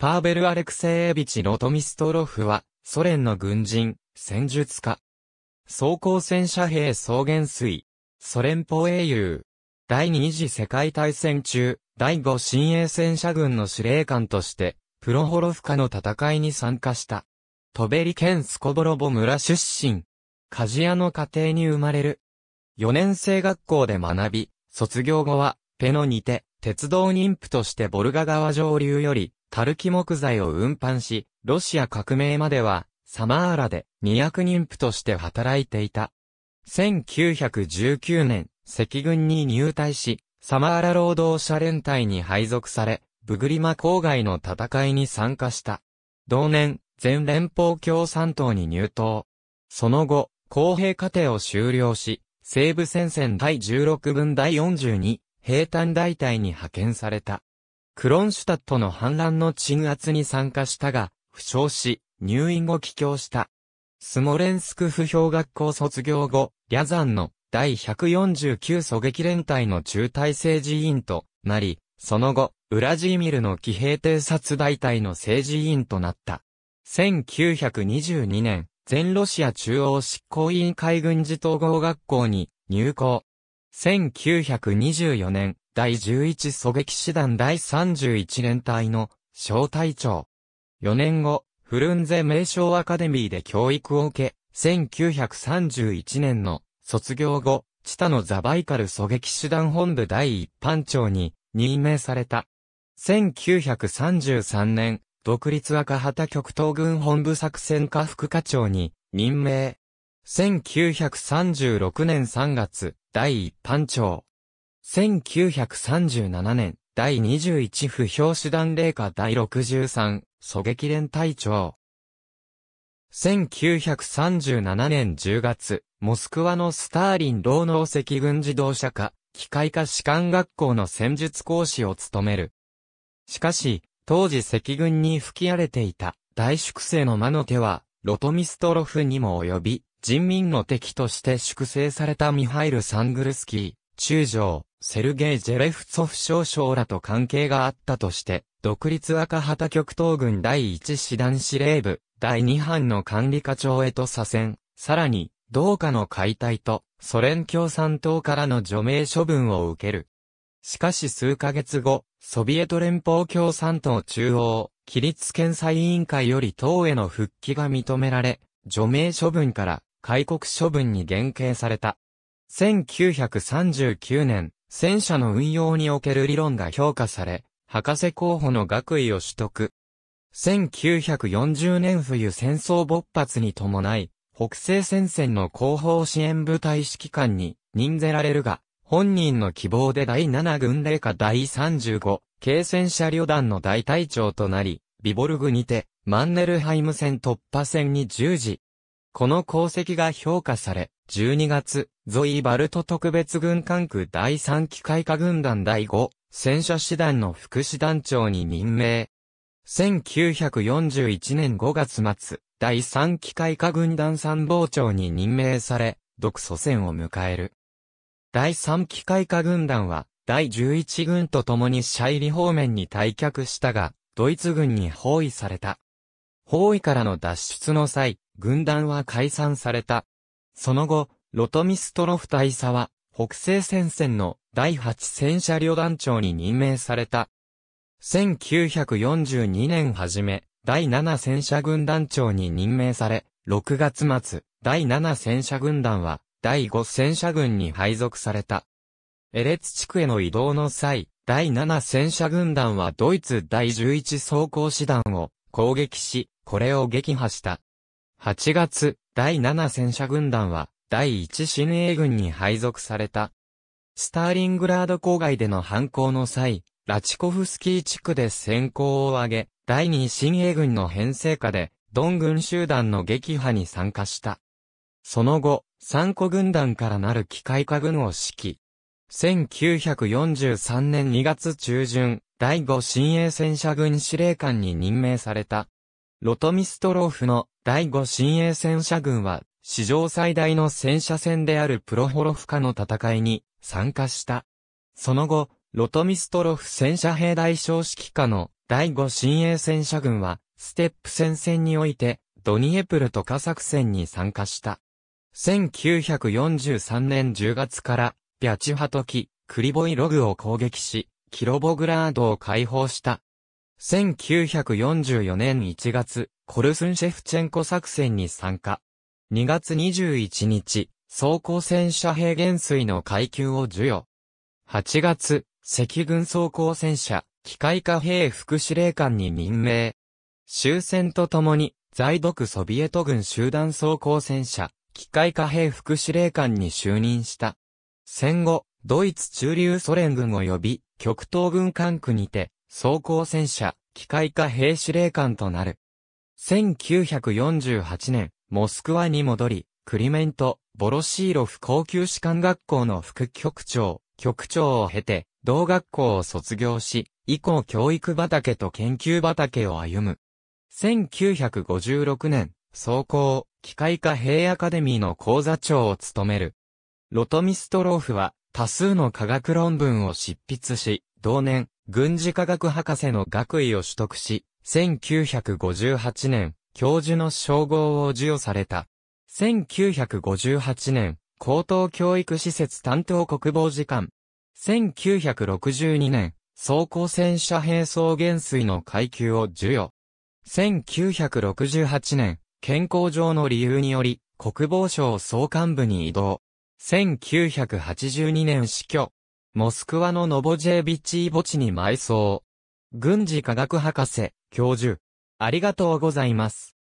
パーベル・アレクセービチ・ロトミストロフは、ソ連の軍人、戦術家。装甲戦車兵草原水。ソ連邦英雄。第二次世界大戦中、第五新鋭戦車軍の司令官として、プロホロフカの戦いに参加した。トベリ県スコボロボ村出身。鍛冶屋の家庭に生まれる。四年生学校で学び、卒業後は、ペノにて、鉄道妊婦としてボルガ川上流より、タルキ木材を運搬し、ロシア革命までは、サマーラで二0人夫として働いていた。1919年、赤軍に入隊し、サマーラ労働者連隊に配属され、ブグリマ郊外の戦いに参加した。同年、全連邦共産党に入党。その後、公平過程を終了し、西部戦線第16分第42、兵隊大隊に派遣された。クロンシュタットの反乱の鎮圧に参加したが、負傷し、入院後帰郷した。スモレンスク不評学校卒業後、リャザンの第149狙撃連隊の中隊政治委員となり、その後、ウラジーミルの騎兵偵察大隊の政治委員となった。1922年、全ロシア中央執行委員会軍事統合学校に入校。1924年、第11狙撃師団第31連隊の小隊長。4年後、フルンゼ名称アカデミーで教育を受け、1931年の卒業後、チタのザバイカル狙撃手段本部第一班長に任命された。1933年、独立赤旗極東軍本部作戦課副課長に任命。1936年3月、第一班長。1937年、第21不評手団令下第63、狙撃連隊長。1937年10月、モスクワのスターリン労農赤軍自動車科、機械化士官学校の戦術講師を務める。しかし、当時赤軍に吹き荒れていた大粛清の魔の手は、ロトミストロフにも及び、人民の敵として粛清されたミハイル・サングルスキー、中将、セルゲイ・ジェレフツォフ少将らと関係があったとして、独立赤旗極東軍第1師団司令部、第2班の管理課長へと左遷、さらに、同下の解体と、ソ連共産党からの除名処分を受ける。しかし数ヶ月後、ソビエト連邦共産党中央、規律検査委員会より党への復帰が認められ、除名処分から、開国処分に減刑された。1939年、戦車の運用における理論が評価され、博士候補の学位を取得。1940年冬戦争勃発に伴い、北西戦線の後方支援部隊指揮官に任ぜられるが、本人の希望で第7軍令下第35、軽戦車旅団の大隊長となり、ビボルグにて、マンネルハイム戦突破戦に従事。この功績が評価され、12月、ゾイ・バルト特別軍管区第3機械化軍団第5、戦車師団の副師団長に任命。1941年5月末、第3機械化軍団参謀長に任命され、独祖戦を迎える。第3機械化軍団は、第11軍と共にシャイリ方面に退却したが、ドイツ軍に包囲された。包囲からの脱出の際、軍団は解散された。その後、ロトミストロフ大佐は、北西戦線の第8戦車旅団長に任命された。1942年初め、第7戦車軍団長に任命され、6月末、第7戦車軍団は、第5戦車軍に配属された。エレツ地区への移動の際、第7戦車軍団はドイツ第11装甲師団を攻撃し、これを撃破した。8月、第7戦車軍団は、第1新英軍に配属された。スターリングラード郊外での反抗の際、ラチコフスキー地区で先行を挙げ、第2新英軍の編成下で、ドン軍集団の撃破に参加した。その後、三個軍団からなる機械化軍を指揮。1943年2月中旬、第5新鋭戦車軍司令官に任命された。ロトミストローフの第五新鋭戦車軍は、史上最大の戦車戦であるプロホロフカの戦いに参加した。その後、ロトミストロフ戦車兵大将指揮下の第五新鋭戦車軍は、ステップ戦線において、ドニエプルとカ作戦に参加した。1943年10月から、ビャチハトキ、クリボイログを攻撃し、キロボグラードを解放した。1944年1月、コルスンシェフチェンコ作戦に参加。2月21日、装甲戦車兵元帥の階級を授与。8月、赤軍装甲戦車、機械化兵副司令官に任命。終戦とともに、在独ソビエト軍集団装甲戦車、機械化兵副司令官に就任した。戦後、ドイツ中流ソ連軍及び、極東軍管区にて、装甲戦車、機械化兵司令官となる。1948年、モスクワに戻り、クリメント・ボロシーロフ高級士官学校の副局長、局長を経て、同学校を卒業し、以降教育畑と研究畑を歩む。1956年、総工、機械化兵アカデミーの講座長を務める。ロトミストローフは多数の科学論文を執筆し、同年、軍事科学博士の学位を取得し、1958年、教授の称号を授与された。1958年、高等教育施設担当国防次官。1962年、装甲戦車兵装元帥の階級を授与。1968年、健康上の理由により、国防省総監部に移動。1982年死去。モスクワのノボジェービッチー墓地に埋葬。軍事科学博士、教授。ありがとうございます。